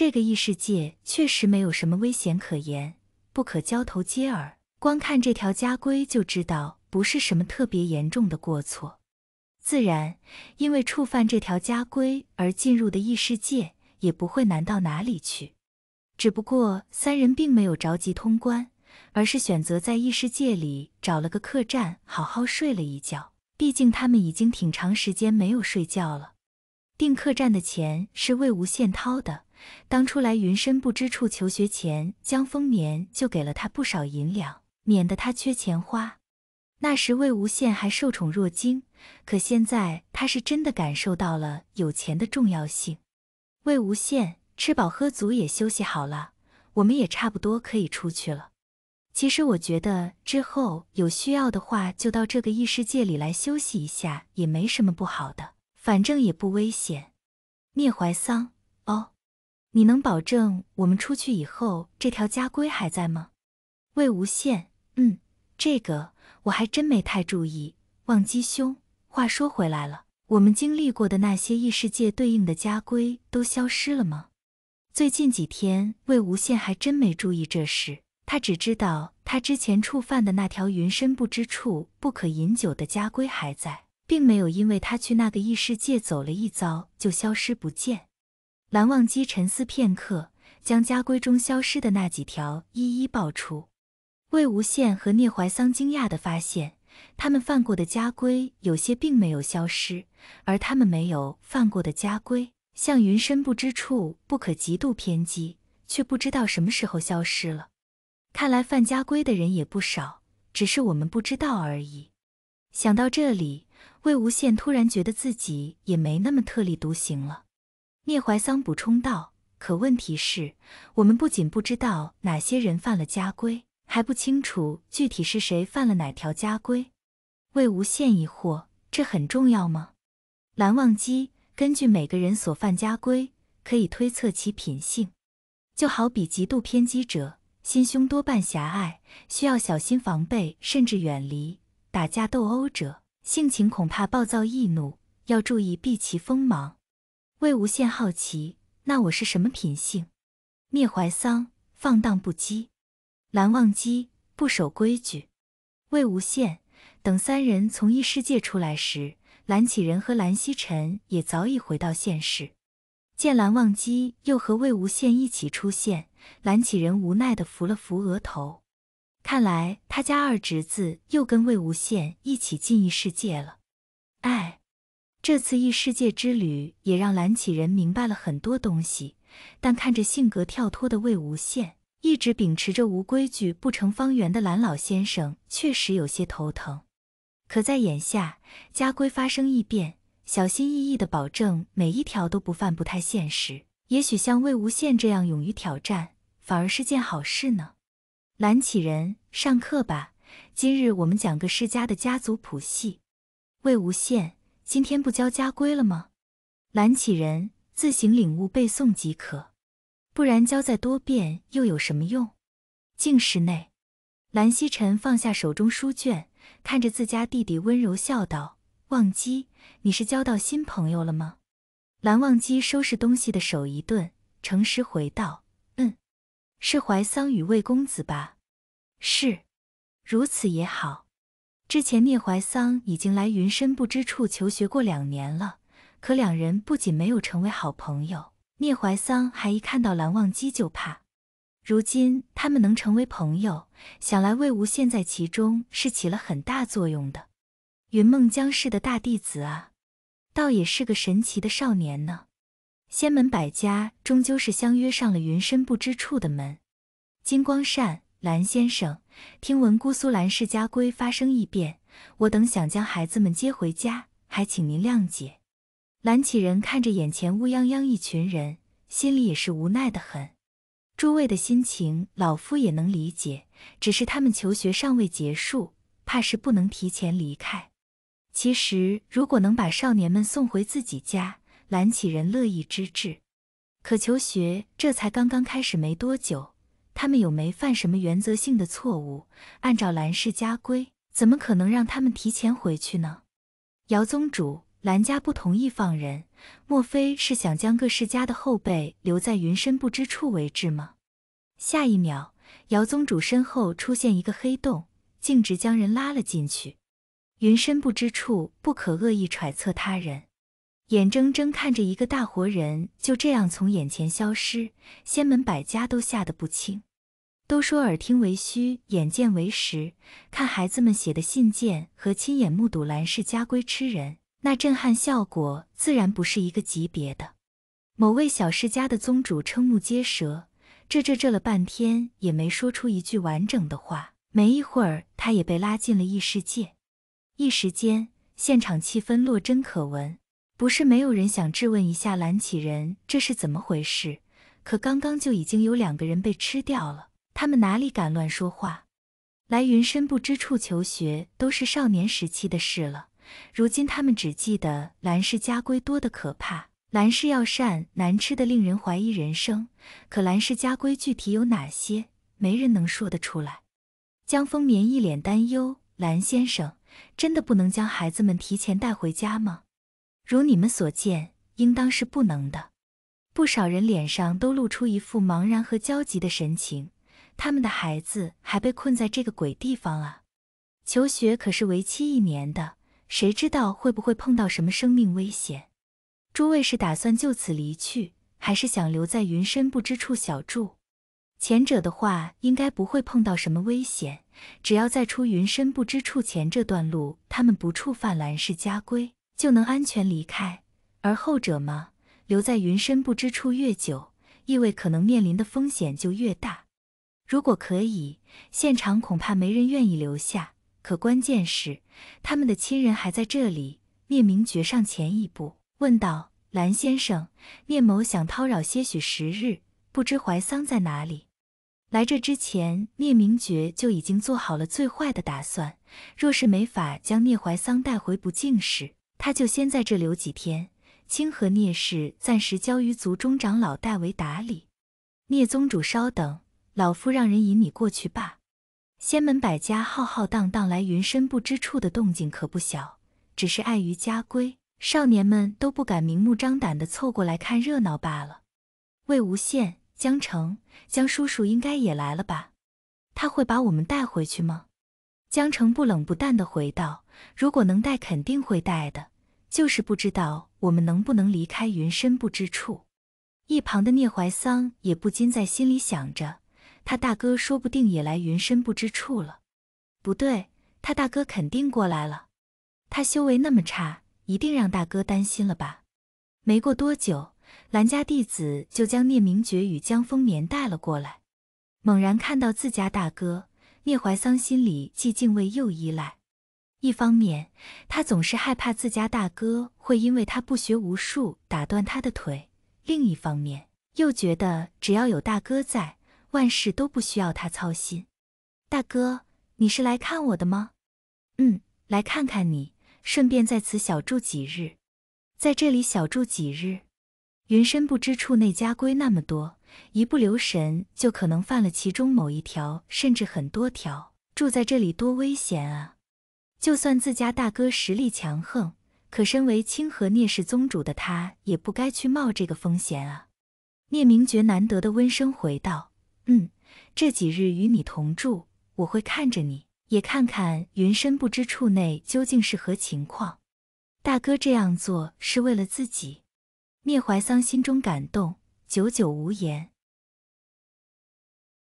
这个异世界确实没有什么危险可言，不可交头接耳。光看这条家规就知道，不是什么特别严重的过错。自然，因为触犯这条家规而进入的异世界也不会难到哪里去。只不过三人并没有着急通关，而是选择在异世界里找了个客栈，好好睡了一觉。毕竟他们已经挺长时间没有睡觉了。订客栈的钱是魏无羡掏的。当初来云深不知处求学前，江丰年就给了他不少银两，免得他缺钱花。那时魏无羡还受宠若惊，可现在他是真的感受到了有钱的重要性。魏无羡吃饱喝足也休息好了，我们也差不多可以出去了。其实我觉得之后有需要的话，就到这个异世界里来休息一下也没什么不好的，反正也不危险。聂怀桑，哦。你能保证我们出去以后，这条家规还在吗？魏无羡，嗯，这个我还真没太注意，忘机兄。话说回来了，我们经历过的那些异世界对应的家规都消失了吗？最近几天，魏无羡还真没注意这事，他只知道他之前触犯的那条“云深不知处，不可饮酒”的家规还在，并没有因为他去那个异世界走了一遭就消失不见。蓝忘机沉思片刻，将家规中消失的那几条一一报出。魏无羡和聂怀桑惊讶的发现，他们犯过的家规有些并没有消失，而他们没有犯过的家规，像“云深不知处不可极度偏激”，却不知道什么时候消失了。看来犯家规的人也不少，只是我们不知道而已。想到这里，魏无羡突然觉得自己也没那么特立独行了。聂怀桑补充道：“可问题是，我们不仅不知道哪些人犯了家规，还不清楚具体是谁犯了哪条家规。”魏无羡疑惑：“这很重要吗？”蓝忘机：“根据每个人所犯家规，可以推测其品性。就好比极度偏激者，心胸多半狭隘，需要小心防备，甚至远离；打架斗殴者，性情恐怕暴躁易怒，要注意避其锋芒。”魏无羡好奇，那我是什么品性？聂怀桑放荡不羁，蓝忘机不守规矩。魏无羡等三人从异世界出来时，蓝启仁和蓝曦臣也早已回到现实。见蓝忘机又和魏无羡一起出现，蓝启仁无奈地扶了扶额头，看来他家二侄子又跟魏无羡一起进异世界了。这次异世界之旅也让蓝启仁明白了很多东西，但看着性格跳脱的魏无羡，一直秉持着无规矩不成方圆的蓝老先生确实有些头疼。可在眼下家规发生异变，小心翼翼的保证每一条都不犯不太现实。也许像魏无羡这样勇于挑战反而是件好事呢。蓝启仁，上课吧。今日我们讲个世家的家族谱系。魏无羡。今天不教家规了吗？蓝启仁自行领悟背诵即可，不然教再多遍又有什么用？静室内，蓝曦臣放下手中书卷，看着自家弟弟温柔笑道：“忘机，你是交到新朋友了吗？”蓝忘机收拾东西的手一顿，诚实回道：“嗯，是怀桑与魏公子吧？是，如此也好。”之前聂怀桑已经来云深不知处求学过两年了，可两人不仅没有成为好朋友，聂怀桑还一看到蓝忘机就怕。如今他们能成为朋友，想来魏无羡在其中是起了很大作用的。云梦江氏的大弟子啊，倒也是个神奇的少年呢。仙门百家终究是相约上了云深不知处的门，金光善。蓝先生，听闻姑苏蓝氏家规发生异变，我等想将孩子们接回家，还请您谅解。蓝启仁看着眼前乌泱泱一群人，心里也是无奈的很。诸位的心情，老夫也能理解，只是他们求学尚未结束，怕是不能提前离开。其实，如果能把少年们送回自己家，蓝启仁乐意之至。可求学这才刚刚开始没多久。他们有没犯什么原则性的错误？按照兰氏家规，怎么可能让他们提前回去呢？姚宗主，兰家不同意放人，莫非是想将各世家的后辈留在云深不知处为质吗？下一秒，姚宗主身后出现一个黑洞，径直将人拉了进去。云深不知处，不可恶意揣测他人。眼睁睁看着一个大活人就这样从眼前消失，仙门百家都吓得不轻。都说耳听为虚，眼见为实。看孩子们写的信件和亲眼目睹兰氏家规吃人，那震撼效果自然不是一个级别的。某位小世家的宗主瞠目结舌，这这这了半天也没说出一句完整的话。没一会儿，他也被拉进了异世界。一时间，现场气氛落针可闻。不是没有人想质问一下兰启人这是怎么回事，可刚刚就已经有两个人被吃掉了。他们哪里敢乱说话？来云深不知处求学都是少年时期的事了，如今他们只记得兰氏家规多的可怕，兰氏药膳难吃的令人怀疑人生。可兰氏家规具体有哪些，没人能说得出来。江风眠一脸担忧：“兰先生，真的不能将孩子们提前带回家吗？”如你们所见，应当是不能的。不少人脸上都露出一副茫然和焦急的神情。他们的孩子还被困在这个鬼地方啊！求学可是为期一年的，谁知道会不会碰到什么生命危险？诸位是打算就此离去，还是想留在云深不知处小住？前者的话，应该不会碰到什么危险，只要在出云深不知处前这段路，他们不触犯蓝氏家规，就能安全离开。而后者嘛，留在云深不知处越久，意味可能面临的风险就越大。如果可以，现场恐怕没人愿意留下。可关键是，他们的亲人还在这里。聂明觉上前一步，问道：“蓝先生，聂某想叨扰些许时日，不知怀桑在哪里？”来这之前，聂明觉就已经做好了最坏的打算。若是没法将聂怀桑带回不敬室，他就先在这留几天，清河聂氏暂时交于族中长老代为打理。聂宗主，稍等。老夫让人引你过去吧。仙门百家浩浩荡荡来云深不知处的动静可不小，只是碍于家规，少年们都不敢明目张胆的凑过来看热闹罢了。魏无羡、江澄，江叔叔应该也来了吧？他会把我们带回去吗？江澄不冷不淡的回道：“如果能带，肯定会带的，就是不知道我们能不能离开云深不知处。”一旁的聂怀桑也不禁在心里想着。他大哥说不定也来云深不知处了，不对，他大哥肯定过来了。他修为那么差，一定让大哥担心了吧？没过多久，兰家弟子就将聂明觉与江风眠带了过来。猛然看到自家大哥聂怀桑，心里既敬畏又依赖。一方面，他总是害怕自家大哥会因为他不学无术打断他的腿；另一方面，又觉得只要有大哥在。万事都不需要他操心，大哥，你是来看我的吗？嗯，来看看你，顺便在此小住几日。在这里小住几日，云深不知处那家规那么多，一不留神就可能犯了其中某一条，甚至很多条。住在这里多危险啊！就算自家大哥实力强横，可身为清河聂氏宗主的他，也不该去冒这个风险啊！聂明觉难得的温声回道。嗯，这几日与你同住，我会看着你，也看看云深不知处内究竟是何情况。大哥这样做是为了自己。聂怀桑心中感动，久久无言。